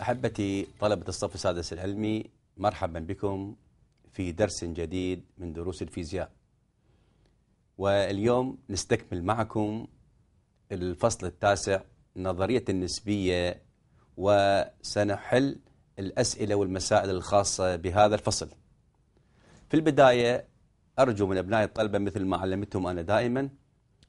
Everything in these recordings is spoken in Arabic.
أحبتي طلبة الصف السادس العلمي مرحبا بكم في درس جديد من دروس الفيزياء واليوم نستكمل معكم الفصل التاسع نظرية النسبية وسنحل الأسئلة والمسائل الخاصة بهذا الفصل في البداية أرجو من أبناء الطلبة مثل ما علمتهم أنا دائما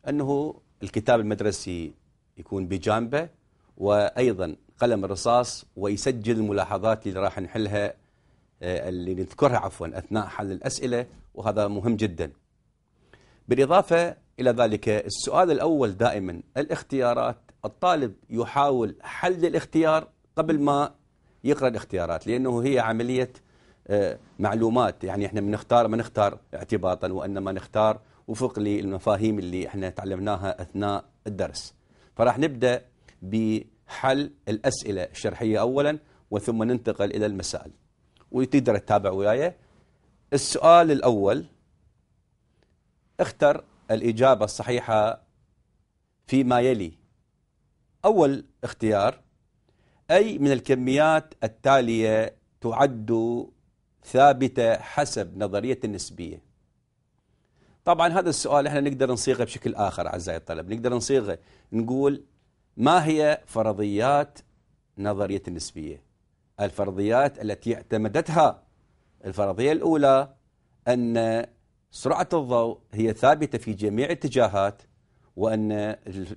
أنه الكتاب المدرسي يكون بجانبه وأيضا قلم الرصاص ويسجل الملاحظات اللي راح نحلها آه، اللي نذكرها عفوا أثناء حل الأسئلة وهذا مهم جدا بالإضافة إلى ذلك السؤال الأول دائما الاختيارات الطالب يحاول حل الاختيار قبل ما يقرأ الاختيارات لأنه هي عملية آه، معلومات يعني احنا بنختار ما نختار اعتباطا وانما نختار وفق للمفاهيم اللي احنا تعلمناها اثناء الدرس فراح نبدا ب حل الأسئلة الشرحية أولا وثم ننتقل إلى المسائل وتقدر تتابع وياي السؤال الأول اختر الإجابة الصحيحة فيما يلي أول اختيار أي من الكميات التالية تعد ثابتة حسب نظرية النسبية طبعا هذا السؤال احنا نقدر نصيغه بشكل آخر أعزائي الطلب نقدر نصيغه نقول ما هي فرضيات نظرية النسبية الفرضيات التي اعتمدتها الفرضية الأولى أن سرعة الضوء هي ثابتة في جميع الاتجاهات وأن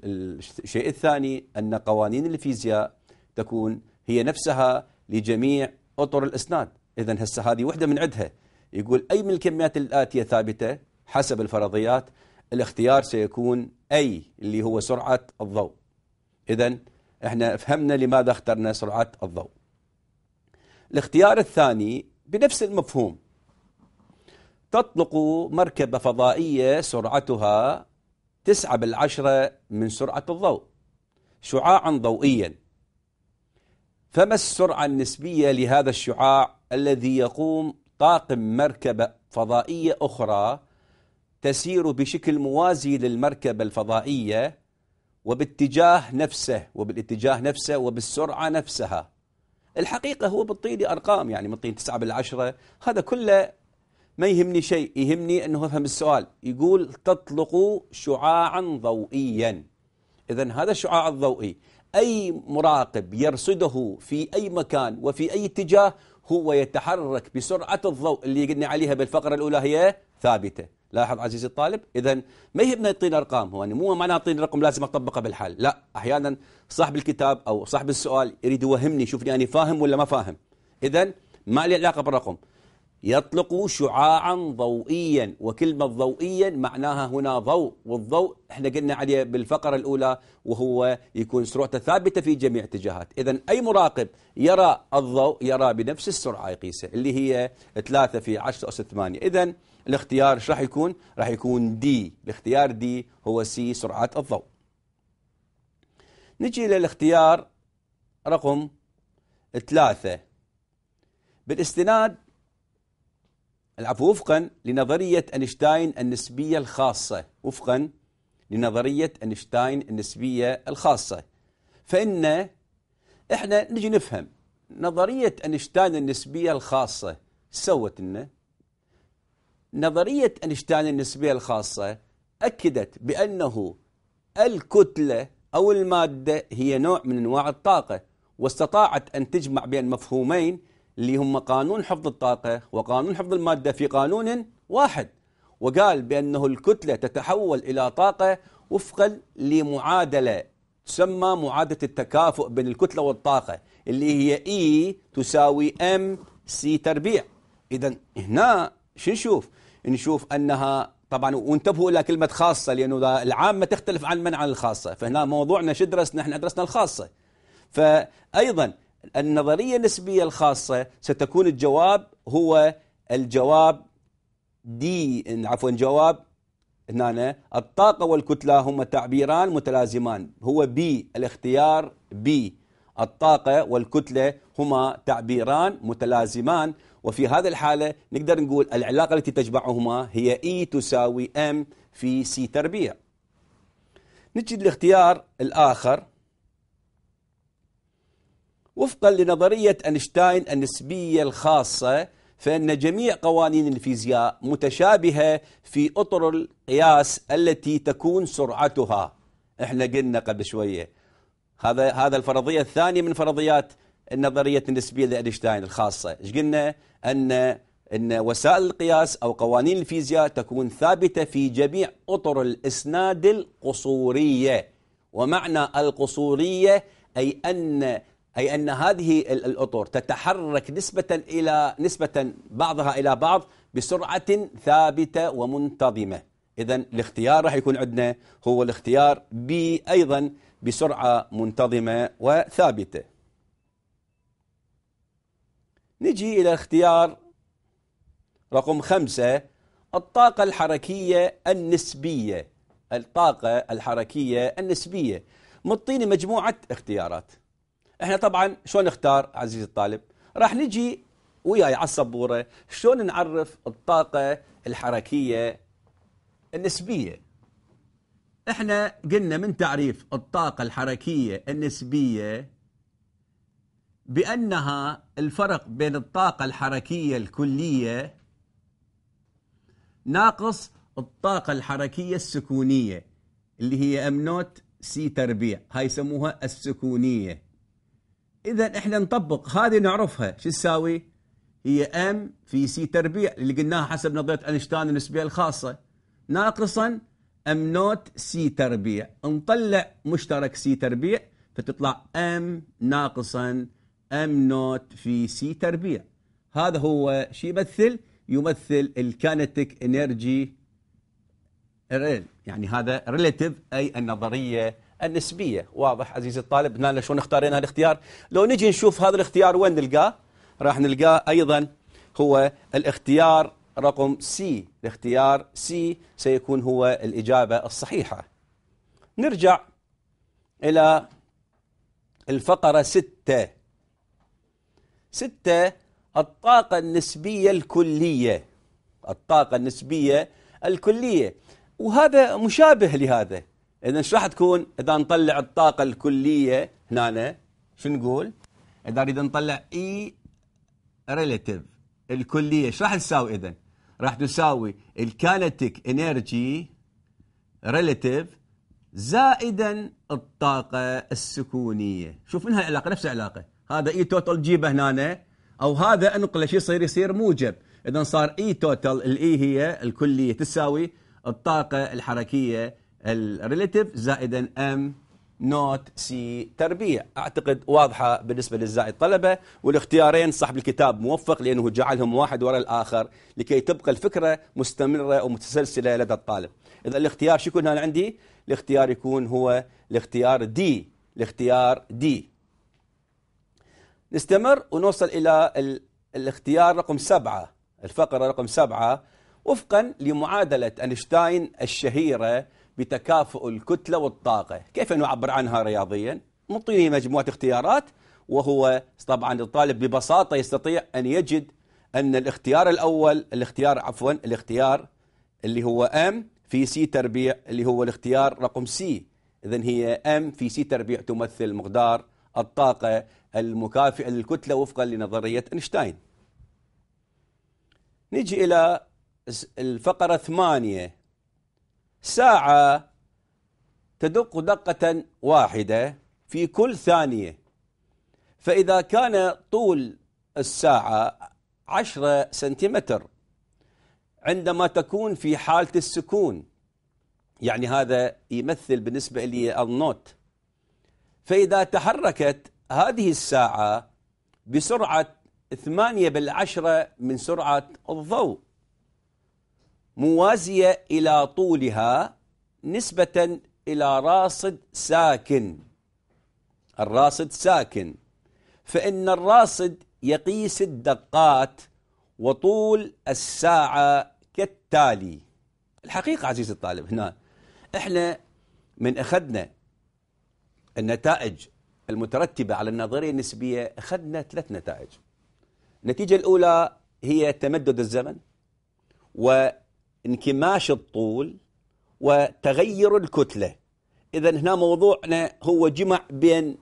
الشيء الثاني أن قوانين الفيزياء تكون هي نفسها لجميع أطر الإسناد إذا هسه هذه وحدة من عدها يقول أي من الكميات الآتية ثابتة حسب الفرضيات الاختيار سيكون أي اللي هو سرعة الضوء إذا احنا فهمنا لماذا اخترنا سرعة الضوء الاختيار الثاني بنفس المفهوم تطلق مركبة فضائية سرعتها تسعة بالعشرة من سرعة الضوء شعاعا ضوئيا فما السرعة النسبية لهذا الشعاع الذي يقوم طاقم مركبة فضائية أخرى تسير بشكل موازي للمركبة الفضائية وباتجاه نفسه وبالاتجاه نفسه وبالسرعة نفسها الحقيقة هو بالطين أرقام يعني من طين 9 بالعشرة هذا كله ما يهمني شيء يهمني أنه أفهم السؤال يقول تطلق شعاعا ضوئيا إذا هذا الشعاع الضوئي أي مراقب يرصده في أي مكان وفي أي اتجاه هو يتحرك بسرعة الضوء اللي قلنا عليها بالفقرة الأولى هي ثابتة لاحظ عزيزي الطالب اذا ما يهمنا يعطينا ارقام هو يعني مو معناه يعطيني رقم لازم اطبقه بالحل لا احيانا صاحب الكتاب او صاحب السؤال يريد يوهمني يشوفني اني فاهم ولا ما فاهم اذا ما لي علاقه بالرقم يطلق شعاعا ضوئيا وكلمة ضوئيا معناها هنا ضوء والضوء احنا قلنا عليه بالفقرة الأولى وهو يكون سرعته ثابتة في جميع اتجاهات إذا أي مراقب يرى الضوء يرى بنفس السرعة يقيسه اللي هي 3 في 10 أس 8 إذا الاختيار ايش راح يكون راح يكون دي الاختيار دي هو سي سرعة الضوء نجي إلى الاختيار رقم ثلاثة بالاستناد العفو وفقا لنظرية أينشتاين النسبية الخاصة وفقا لنظرية أينشتاين النسبية الخاصة فإن إحنا نجي نفهم نظرية أينشتاين النسبية الخاصة سوت لنا نظرية أينشتاين النسبية الخاصة أكدت بأنه الكتلة أو المادة هي نوع من أنواع الطاقة واستطاعت أن تجمع بين مفهومين اللي هم قانون حفظ الطاقة وقانون حفظ المادة في قانون واحد وقال بأنه الكتلة تتحول إلى طاقة وفقا لمعادلة تسمى معادلة التكافؤ بين الكتلة والطاقة اللي هي E تساوي M C تربيع إذا هنا شو نشوف؟ نشوف انها طبعا وانتبهوا الى كلمه خاصه لانه العامه تختلف عن من عن الخاصه فهنا موضوعنا شو درسنا احنا درسنا الخاصه فايضا النظريه النسبيه الخاصه ستكون الجواب هو الجواب دي عفوا جواب هنا الطاقه والكتله هما تعبيران متلازمان هو بي الاختيار بي الطاقة والكتلة هما تعبيران متلازمان وفي هذه الحالة نقدر نقول العلاقة التي تجمعهما هي E تساوي M في C تربيع نجد الاختيار الآخر وفقا لنظرية أينشتاين النسبية الخاصة فإن جميع قوانين الفيزياء متشابهة في أطر القياس التي تكون سرعتها احنا قلنا قبل شوية هذا هذا الفرضيه الثانيه من فرضيات النظريه النسبيه لاينشتاين الخاصه ايش قلنا ان ان وسائل القياس او قوانين الفيزياء تكون ثابته في جميع اطر الاسناد القصوريه ومعنى القصوريه اي ان اي ان هذه الاطر تتحرك نسبه الى نسبه بعضها الى بعض بسرعه ثابته ومنتظمه اذا الاختيار راح يكون عندنا هو الاختيار ب ايضا بسرعة منتظمة وثابتة نجي إلى اختيار رقم خمسة الطاقة الحركية النسبية الطاقة الحركية النسبية مطيني مجموعة اختيارات احنا طبعا شلون نختار عزيزي الطالب راح نجي وياي على السبورة شلون نعرف الطاقة الحركية النسبية احنا قلنا من تعريف الطاقة الحركية النسبية بأنها الفرق بين الطاقة الحركية الكلية ناقص الطاقة الحركية السكونية اللي هي ام نوت سي تربيع هاي يسموها السكونية إذا احنا نطبق هذه نعرفها شو تساوي؟ هي ام في سي تربيع اللي قلناها حسب نظرية أينشتاين النسبية الخاصة ناقصا ام نوت سي تربيع نطلع مشترك سي تربيع فتطلع ام ناقصا ام نوت في سي تربيع هذا هو شيء يمثل يمثل الكانتيك انرجي ريل يعني هذا ريليتيف اي النظريه النسبيه واضح عزيزي الطالب هنا شلون اختارينا الاختيار لو نجي نشوف هذا الاختيار وين نلقاه راح نلقاه ايضا هو الاختيار رقم سي الاختيار سي سيكون هو الإجابة الصحيحة نرجع إلى الفقرة ستة ستة الطاقة النسبية الكلية الطاقة النسبية الكلية وهذا مشابه لهذا إذا شو راح تكون إذا نطلع الطاقة الكلية هنا شو نقول إذا نريد نطلع إي e ريلاتيف الكلية شو راح تساوي إذا راح تساوي الكالاتيك انرجي ريلاتيف زائدا الطاقه السكونيه شوف منها العلاقه نفس العلاقه هذا اي e توتال جيبه هنا او هذا انقله شو يصير يصير موجب اذا صار اي توتال الاي هي الكليه تساوي الطاقه الحركيه الريلاتيف زائدا ام نوت سي تربيع أعتقد واضحة بالنسبة للزائد الطلبة والاختيارين صاحب الكتاب موفق لأنه جعلهم واحد وراء الآخر لكي تبقى الفكرة مستمرة ومتسلسلة لدى الطالب إذا الاختيار شو يكون عندي الاختيار يكون هو الاختيار دي الاختيار دي نستمر ونوصل إلى الاختيار رقم سبعة الفقرة رقم سبعة وفقا لمعادلة أينشتاين الشهيرة بتكافؤ الكتلة والطاقة كيف نعبر عنها رياضيا نعطيه مجموعة اختيارات وهو طبعا الطالب ببساطة يستطيع أن يجد أن الاختيار الأول الاختيار عفوا الاختيار اللي هو ام في سي تربيع اللي هو الاختيار رقم سي إذا هي ام في سي تربيع تمثل مقدار الطاقة المكافئة للكتلة وفقا لنظرية أينشتاين نجي إلى الفقرة ثمانية ساعة تدق دقة واحدة في كل ثانية فإذا كان طول الساعة عشرة سنتيمتر عندما تكون في حالة السكون يعني هذا يمثل بالنسبة لي النوت فإذا تحركت هذه الساعة بسرعة 8 بالعشرة من سرعة الضوء موازية إلى طولها نسبة إلى راصد ساكن الراصد ساكن فإن الراصد يقيس الدقات وطول الساعة كالتالي الحقيقة عزيزي الطالب هنا احنا من أخذنا النتائج المترتبة على النظرية النسبية أخذنا ثلاث نتائج النتيجة الأولى هي تمدد الزمن و انكماش الطول وتغير الكتلة إذا هنا موضوعنا هو جمع بين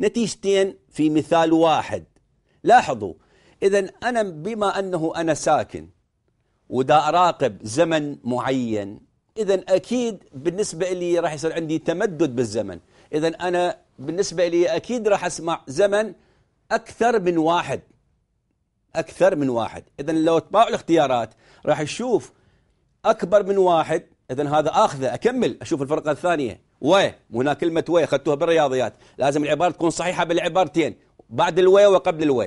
نتيجتين في مثال واحد لاحظوا إذا أنا بما أنه أنا ساكن ودا أراقب زمن معين إذا أكيد بالنسبة لي راح يصير عندي تمدد بالزمن إذا أنا بالنسبة لي أكيد راح أسمع زمن أكثر من واحد أكثر من واحد إذا لو تباعوا الاختيارات راح يشوف أكبر من واحد إذا هذا آخذه أكمل أشوف الفرقة الثانية و هنا كلمة و أخذتوها بالرياضيات لازم العبارة تكون صحيحة بالعبارتين بعد الو وقبل الو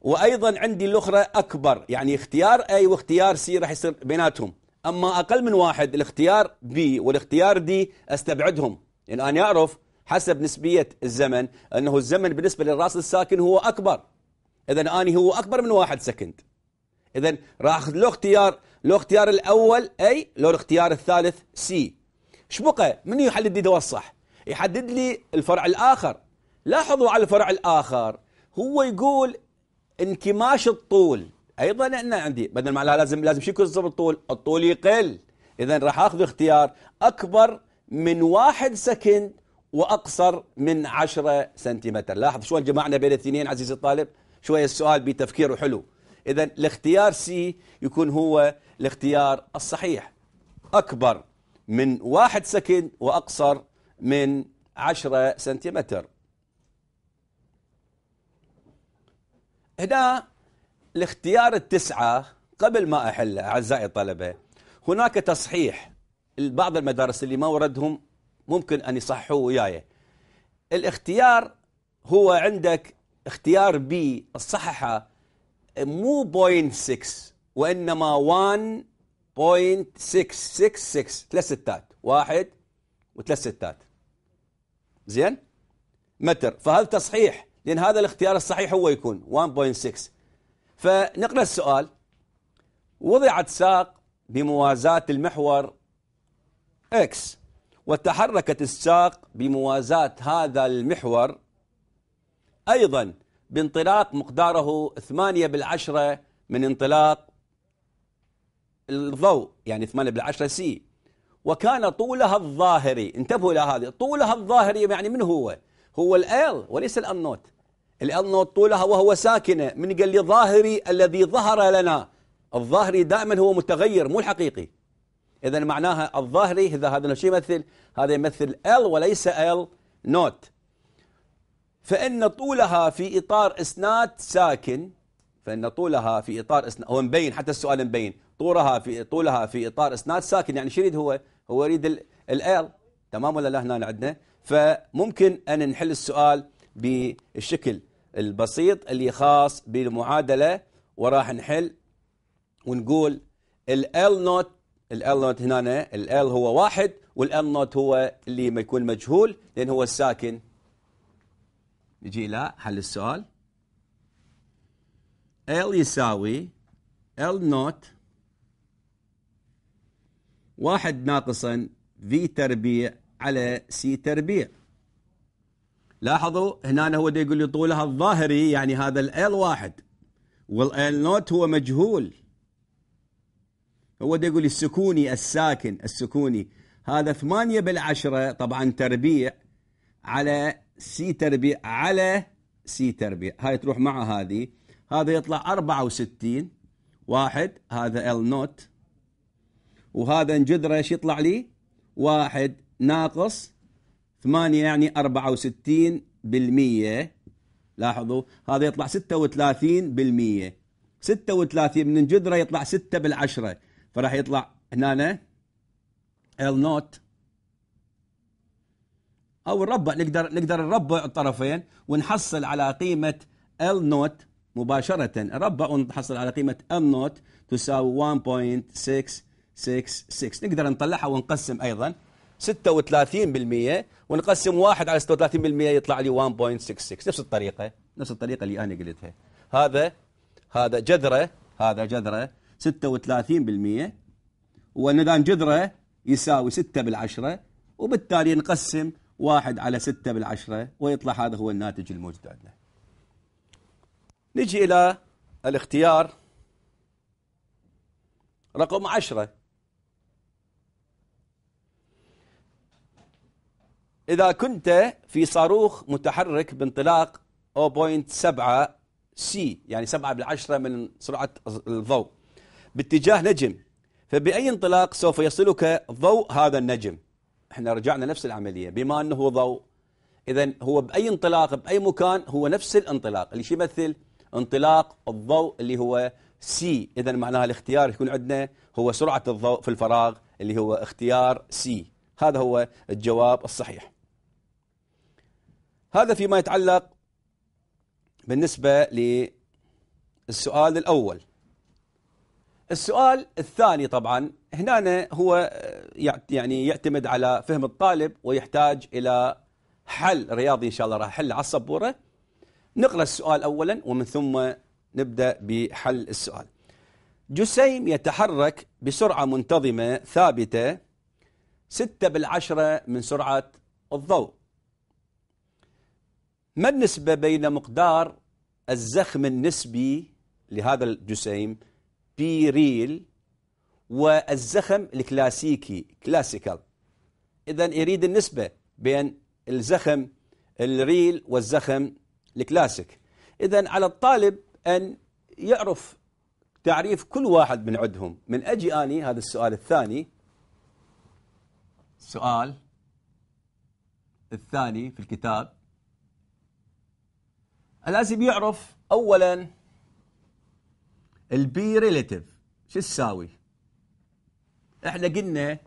وأيضا عندي الأخرى أكبر يعني اختيار أي واختيار سي راح يصير بيناتهم أما أقل من واحد الاختيار بي والاختيار دي أستبعدهم لأن يعني أنا أعرف حسب نسبية الزمن أنه الزمن بالنسبة للراس الساكن هو أكبر إذا أني هو أكبر من واحد سكند إذا راح أخذ له اختيار له اختيار الأول أي له الاختيار الثالث سي ايش بقى من يحدد لي هو الصح يحدد لي الفرع الآخر لاحظوا على الفرع الآخر هو يقول انكماش الطول ايضا انا عندي بدل ما لازم لازم شو يكون الطول الطول يقل اذا راح اخذ اختيار اكبر من واحد سكند واقصر من 10 سنتيمتر لاحظ شلون جمعنا بين الاثنين عزيزي الطالب شويه السؤال بتفكير حلو إذا الاختيار سي يكون هو الاختيار الصحيح أكبر من واحد سكن وأقصر من عشرة سنتيمتر هنا الاختيار التسعة قبل ما أحله أعزائي الطلبة هناك تصحيح بعض المدارس اللي ما وردهم ممكن أن يصحوا وياي الاختيار هو عندك اختيار بي الصححة مو 6 وانما 1.666 ثلاث ستات واحد وثلاث ستات زين متر فهذا تصحيح لان هذا الاختيار الصحيح هو يكون 1.6 فنقرا السؤال وضعت ساق بموازاة المحور اكس وتحركت الساق بموازاة هذا المحور أيضا بانطلاق مقداره 8 بالعشرة من انطلاق الضوء يعني 8 بالعشرة سي وكان طولها الظاهري انتبهوا إلى هذه طولها الظاهري يعني من هو هو الأل وليس الأنوت نوت نوت طولها وهو ساكنة من قال لي ظاهري الذي ظهر لنا الظاهري دائما هو متغير مو الحقيقي إذا معناها الظاهري إذا هذا الشيء يمثل هذا يمثل ال وليس ال نوت فإن طولها في إطار إسناد ساكن فإن طولها في إطار إسناد هو مبين حتى السؤال مبين طولها في طولها في إطار إسناد ساكن يعني شو يريد هو هو يريد ال تمام ولا لا هنا عندنا فممكن أن نحل السؤال بالشكل البسيط اللي خاص بالمعادلة وراح نحل ونقول ال نوت ال نوت هنا ال هو واحد والال نوت هو اللي ما يكون مجهول لأن هو الساكن نجي إلى حل السؤال L يساوي L نوت واحد ناقصا V تربيع على C تربيع لاحظوا هنا هو دي يقول لي طولها الظاهري يعني هذا ال واحد L نوت هو مجهول هو دي يقول لي السكوني الساكن السكوني هذا ثمانية بالعشرة طبعا تربيع على سي تربيع على سي تربيع هاي تروح مع هذه هذا يطلع 64 واحد هذا ال نوت وهذا انجذره ايش يطلع لي واحد ناقص ثمانية يعني 64 بالمية لاحظوا هذا يطلع 36 بالمية 36 من انجذره يطلع 6 بالعشرة فراح يطلع هنا ال نوت او نربع نقدر نقدر نربع الطرفين ونحصل على قيمه ال نوت مباشره نربع ونحصل على قيمه ال نوت تساوي 1.666 نقدر نطلعها ونقسم ايضا 36% ونقسم 1 على 36% يطلع لي 1.66 نفس الطريقه نفس الطريقه اللي انا قلتها هذا هذا جذره هذا جذره 36% ونظام جذره يساوي 6 بالعشره وبالتالي نقسم واحد على ستة بالعشرة ويطلع هذا هو الناتج الموجود عندنا نجي إلى الاختيار رقم عشرة إذا كنت في صاروخ متحرك بانطلاق 0.7 سي يعني 7 بالعشرة من سرعة الضوء باتجاه نجم فبأي انطلاق سوف يصلك ضوء هذا النجم احنا رجعنا نفس العملية بما أنه ضوء إذا هو بأي انطلاق بأي مكان هو نفس الانطلاق اللي شو يمثل انطلاق الضوء اللي هو سي إذا معناها الاختيار يكون عندنا هو سرعة الضوء في الفراغ اللي هو اختيار سي هذا هو الجواب الصحيح هذا فيما يتعلق بالنسبة للسؤال الأول السؤال الثاني طبعا هنا هو آه، يعني يعتمد على فهم الطالب ويحتاج إلى حل رياضي إن شاء الله راح أحل على السبورة نقرأ السؤال أولا ومن ثم نبدأ بحل السؤال جسيم يتحرك بسرعة منتظمة ثابتة 6 بالعشرة من سرعة الضوء ما النسبة بين مقدار الزخم النسبي لهذا الجسيم؟ بيريل والزخم الكلاسيكي كلاسيكال إذا يريد النسبة بين الزخم الريل والزخم الكلاسيك إذا على الطالب أن يعرف تعريف كل واحد من عندهم من أجي أني هذا السؤال الثاني السؤال الثاني في الكتاب لازم يعرف أولاً البي ريليتيف شو تساوي؟ احنا قلنا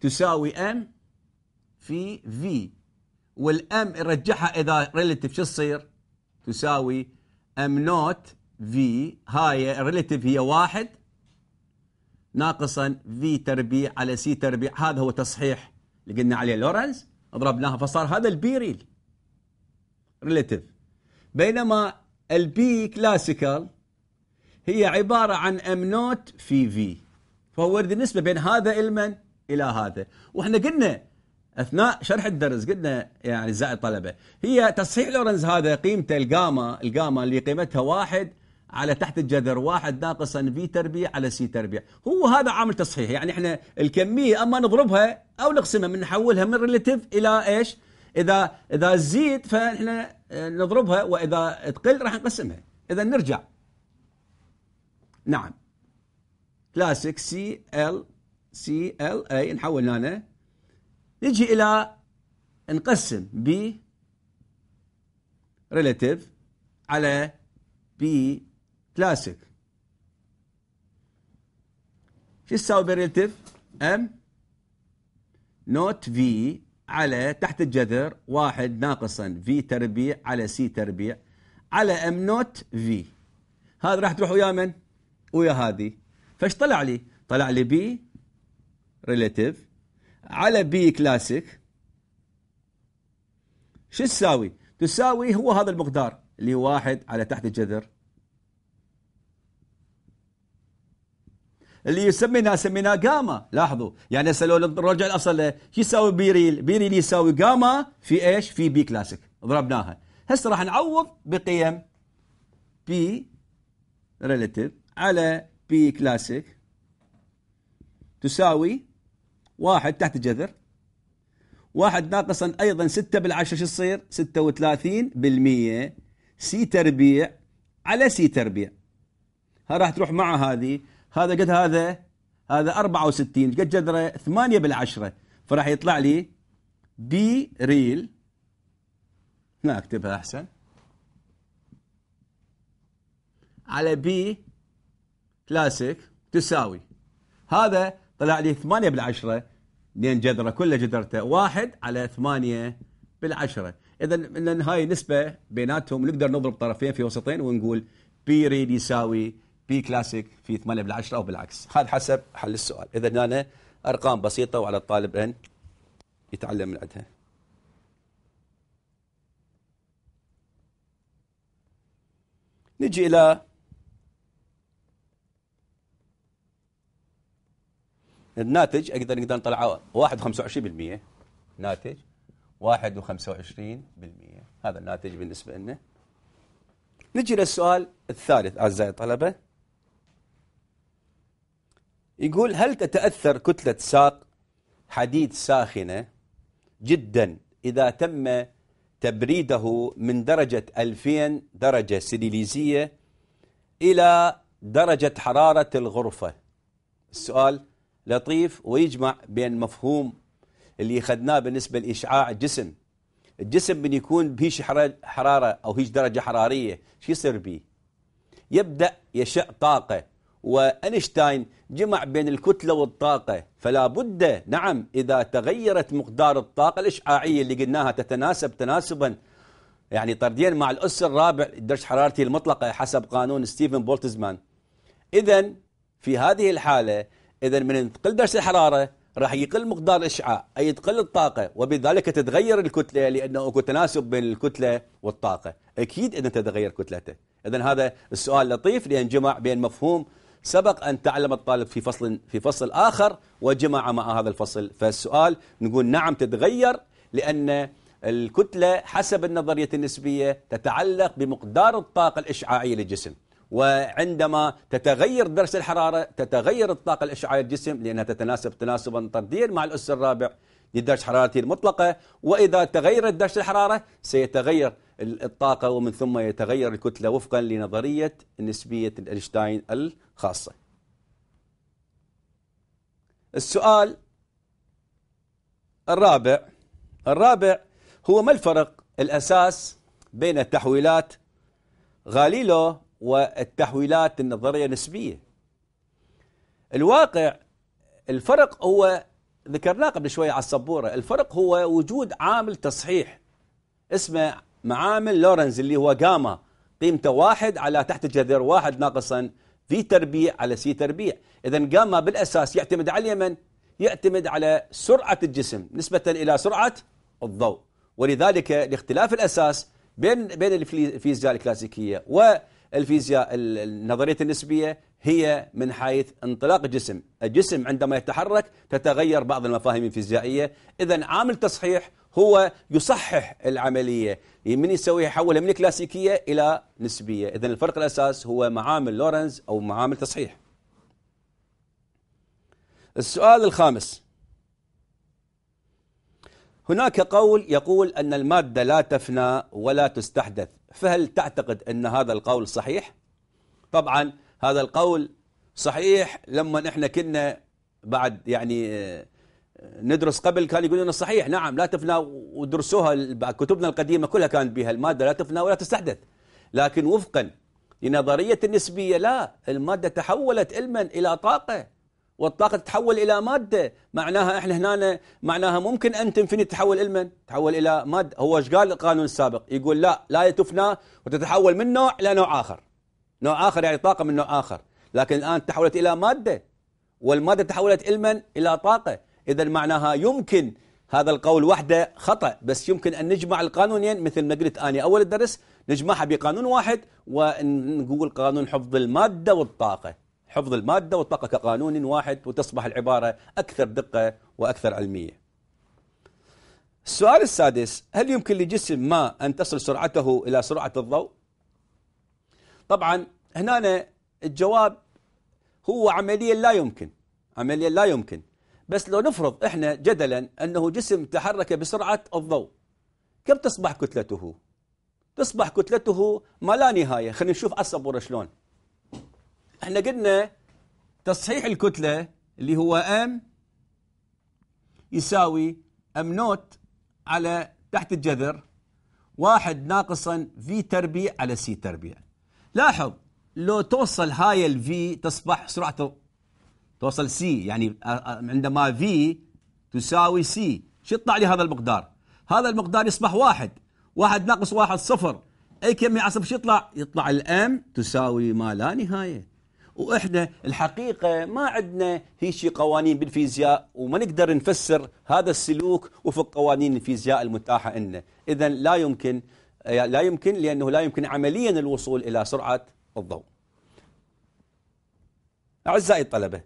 تساوي ام في في والام نرجعها اذا ريليتيف شو تصير؟ تساوي ام نوت في هاي ريليتيف هي واحد ناقصا في تربيع على سي تربيع هذا هو تصحيح اللي قلنا عليه لورنز ضربناها فصار هذا البي ريل ريليتيف بينما البي كلاسيكال هي عبارة عن ام نوت في في فهو يريد النسبة بين هذا المن إلى هذا وإحنا قلنا أثناء شرح الدرس قلنا يعني زائد الطلبة هي تصحيح لورنز هذا قيمته الجاما الجاما اللي قيمتها واحد على تحت الجذر واحد ناقصا في تربيع على سي تربيع هو هذا عامل تصحيح يعني احنا الكمية اما نضربها او نقسمها من نحولها من ريلاتيف الى ايش اذا اذا تزيد فاحنا نضربها واذا تقل راح نقسمها اذا نرجع نعم كلاسيك سي ال سي ال اي نحول هنا نجي الى نقسم بي ريلاتيف على بي كلاسيك شو تساوي بريلتيف ام نوت في على تحت الجذر واحد ناقصا في تربيع على سي تربيع على ام نوت في هذا راح تروح ويا من؟ ويا هذه فايش طلع لي؟ طلع لي بي ريليتيف على بي كلاسيك شو تساوي؟ تساوي هو هذا المقدار اللي هو واحد على تحت الجذر اللي يسميناه سميناه جاما لاحظوا يعني هسه لو نرجع الاصل شو يساوي بيريل؟ بيريل يساوي جاما في ايش؟ في بي كلاسيك ضربناها هسه راح نعوض بقيم بي ريليتيف على بي كلاسيك تساوي واحد تحت الجذر واحد ناقصا أيضا ستة بالعشرة شو يصير ستة وثلاثين بالمية سي تربيع على سي تربيع ها راح تروح مع هذه هذا قد هذا هذا 64 قد جذره 8 بالعشرة فراح يطلع لي بي ريل هنا اكتبها احسن على بي كلاسيك تساوي هذا طلع لي 8 بالعشرة لأن جذرة كل جذرته واحد على 8 بالعشرة إذا لأن هاي نسبة بيناتهم نقدر نضرب طرفين في وسطين ونقول بي ريد يساوي بي كلاسيك في 8 بالعشرة أو بالعكس هذا حسب حل السؤال إذا أنا أرقام بسيطة وعلى الطالب أن يتعلم من عندها نجي إلى الناتج اقدر نقدر نطلعه 21% ناتج 21% هذا الناتج بالنسبه لنا نجي للسؤال الثالث اعزائي الطلبه يقول هل تتاثر كتله ساق حديد ساخنه جدا اذا تم تبريده من درجه 2000 درجه سليليزيه الى درجه حراره الغرفه السؤال لطيف ويجمع بين مفهوم اللي اخذناه بالنسبه لاشعاع الجسم الجسم من يكون بهيش حراره او هيش درجه حراريه شو يصير به يبدا يشع طاقه واينشتاين جمع بين الكتله والطاقه فلا بد نعم اذا تغيرت مقدار الطاقه الاشعاعيه اللي قلناها تتناسب تناسبا يعني طرديا مع الاس الرابع درجه حرارتي المطلقه حسب قانون ستيفن بولتزمان اذا في هذه الحاله إذا من تقل درجة الحرارة راح يقل مقدار الإشعاع أي تقل الطاقة وبذلك تتغير الكتلة لأنه أكو تناسب بين الكتلة والطاقة أكيد إذا تتغير كتلته إذا هذا السؤال لطيف لأن جمع بين مفهوم سبق أن تعلم الطالب في فصل في فصل آخر وجمع مع هذا الفصل فالسؤال نقول نعم تتغير لأن الكتلة حسب النظرية النسبية تتعلق بمقدار الطاقة الإشعاعية للجسم وعندما تتغير درجة الحرارة تتغير الطاقة الإشعاعية الجسم لأنها تتناسب تناسبا طرديا مع الأس الرابع لدرجه حرارته المطلقة وإذا تغيرت درجة الحرارة سيتغير الطاقة ومن ثم يتغير الكتلة وفقا لنظرية نسبية أينشتاين الخاصة السؤال الرابع الرابع هو ما الفرق الأساس بين التحويلات غاليلو والتحويلات النظرية نسبية الواقع الفرق هو ذكرناه قبل شوية على السبورة الفرق هو وجود عامل تصحيح اسمه معامل لورنز اللي هو جاما قيمته واحد على تحت الجذر واحد ناقصا في تربيع على سي تربيع إذا جاما بالأساس يعتمد على اليمن يعتمد على سرعة الجسم نسبة إلى سرعة الضوء ولذلك لاختلاف الأساس بين بين الفيزياء الكلاسيكية و الفيزياء النظرية النسبية هي من حيث انطلاق الجسم الجسم عندما يتحرك تتغير بعض المفاهيم الفيزيائية إذا عامل تصحيح هو يصحح العملية من يسويها يحولها من كلاسيكية إلى نسبية إذا الفرق الأساس هو معامل لورنز أو معامل تصحيح السؤال الخامس هناك قول يقول أن المادة لا تفنى ولا تستحدث فهل تعتقد أن هذا القول صحيح؟ طبعا هذا القول صحيح لما نحن كنا بعد يعني آه، ندرس قبل كان يقولون صحيح نعم لا تفنى ودرسوها كتبنا القديمة كلها كانت بها المادة لا تفنى ولا تستحدث لكن وفقا لنظرية النسبية لا المادة تحولت علما إلى طاقة والطاقة تتحول إلى مادة معناها إحنا هنا معناها ممكن أن تنفني تتحول إلى من؟ تتحول إلى مادة هو إيش قال القانون السابق يقول لا لا تفنى وتتحول من نوع إلى نوع آخر نوع آخر يعني طاقة من نوع آخر لكن الآن تحولت إلى مادة والمادة تحولت إلى من؟ إلى طاقة إذا معناها يمكن هذا القول وحده خطأ بس يمكن أن نجمع القانونين مثل ما قلت أنا أول الدرس نجمعها بقانون واحد ونقول قانون حفظ المادة والطاقة حفظ المادة واطلقها كقانون واحد وتصبح العبارة أكثر دقة وأكثر علمية السؤال السادس هل يمكن لجسم ما أن تصل سرعته إلى سرعة الضوء؟ طبعا هنا الجواب هو عمليا لا يمكن عمليا لا يمكن بس لو نفرض احنا جدلا انه جسم تحرك بسرعه الضوء كم تصبح كتلته؟ تصبح كتلته ما لا نهايه، خلينا نشوف عصب شلون. احنا قلنا تصحيح الكتلة اللي هو ام يساوي ام نوت على تحت الجذر واحد ناقصا في تربيع على سي تربيع لاحظ لو توصل هاي الفي تصبح سرعته توصل سي يعني عندما في تساوي سي شو يطلع لي هذا المقدار هذا المقدار يصبح واحد واحد ناقص واحد صفر اي كمية عصب شو يطلع يطلع الام تساوي ما لا نهايه واحنا الحقيقه ما عندنا هيشي قوانين بالفيزياء وما نقدر نفسر هذا السلوك وفق قوانين الفيزياء المتاحه لنا اذا لا يمكن لا يمكن لانه لا يمكن عمليا الوصول الى سرعه الضوء اعزائي الطلبه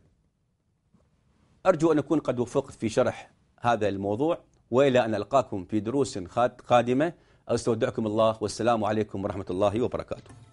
ارجو ان اكون قد وفقت في شرح هذا الموضوع والى ان القاكم في دروس قادمه استودعكم الله والسلام عليكم ورحمه الله وبركاته